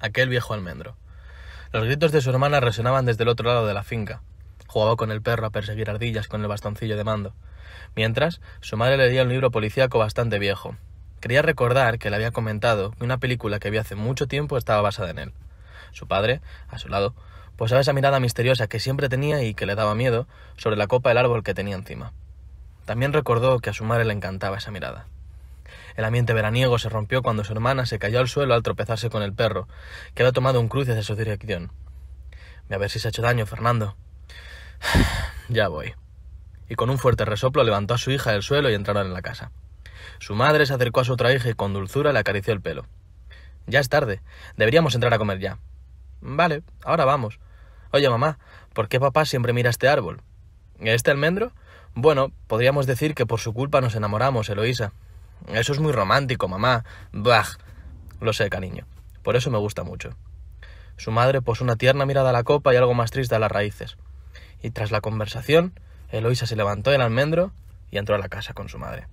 aquel viejo almendro. Los gritos de su hermana resonaban desde el otro lado de la finca. Jugaba con el perro a perseguir ardillas con el bastoncillo de mando. Mientras, su madre leía un libro policíaco bastante viejo. Quería recordar que le había comentado que una película que había hace mucho tiempo estaba basada en él. Su padre, a su lado, posaba esa mirada misteriosa que siempre tenía y que le daba miedo sobre la copa del árbol que tenía encima. También recordó que a su madre le encantaba esa mirada. El ambiente veraniego se rompió cuando su hermana se cayó al suelo al tropezarse con el perro, que había tomado un cruce hacia su dirección. Ve a ver si se ha hecho daño, Fernando. ya voy. Y con un fuerte resoplo levantó a su hija del suelo y entraron en la casa. Su madre se acercó a su otra hija y con dulzura le acarició el pelo. Ya es tarde. Deberíamos entrar a comer ya. Vale, ahora vamos. Oye, mamá, ¿por qué papá siempre mira este árbol? ¿Este almendro? Bueno, podríamos decir que por su culpa nos enamoramos, Eloísa. Eso es muy romántico, mamá. Bah. Lo sé, cariño. Por eso me gusta mucho. Su madre posó una tierna mirada a la copa y algo más triste a las raíces. Y tras la conversación, Eloisa se levantó del almendro y entró a la casa con su madre.